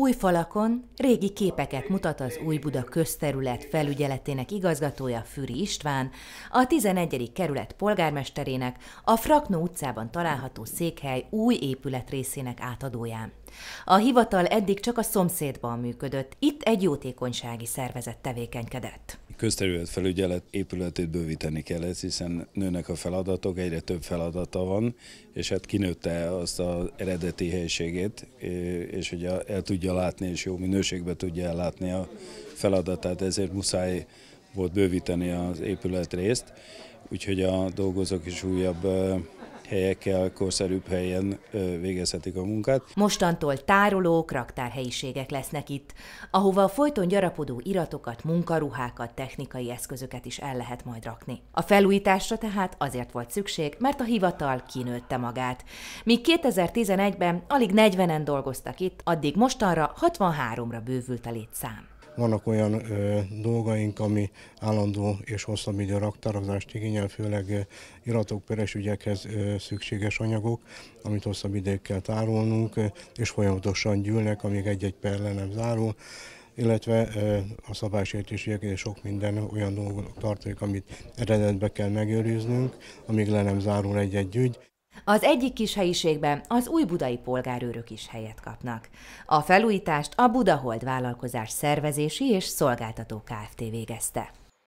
Új falakon régi képeket mutat az Új Buda közterület felügyeletének igazgatója Füri István, a 11. kerület polgármesterének a Fraknó utcában található székhely új épület részének átadóján. A hivatal eddig csak a szomszédban működött, itt egy jótékonysági szervezet tevékenykedett közterület felügyelet épületét bővíteni kell, ez, hiszen nőnek a feladatok, egyre több feladata van, és hát kinőtte azt az eredeti helységét, és hogy el tudja látni, és jó minőségben tudja ellátni a feladatát, ezért muszáj volt bővíteni az épület részt, úgyhogy a dolgozók is újabb helyekkel, korszerűbb helyen végezhetik a munkát. Mostantól tárolók, raktárhelyiségek lesznek itt, ahova a folyton gyarapodó iratokat, munkaruhákat, technikai eszközöket is el lehet majd rakni. A felújításra tehát azért volt szükség, mert a hivatal kinőtte magát. Míg 2011-ben alig 40-en dolgoztak itt, addig mostanra 63-ra bővült a létszám. Vannak olyan ö, dolgaink, ami állandó és hosszabb idő raktározást igényel, főleg iratok, peres ügyekhez ö, szükséges anyagok, amit hosszabb ideig kell tárolnunk, ö, és folyamatosan gyűlnek, amíg egy-egy perle nem zárul illetve a szabálysértésiek és sok minden olyan dolgok tartalék, amit eredetbe kell megőriznünk, amíg le nem zárul egy-egy ügy. Az egyik kis helyiségben az új budai polgárőrök is helyet kapnak. A felújítást a Budahold vállalkozás szervezési és szolgáltató Kft. végezte.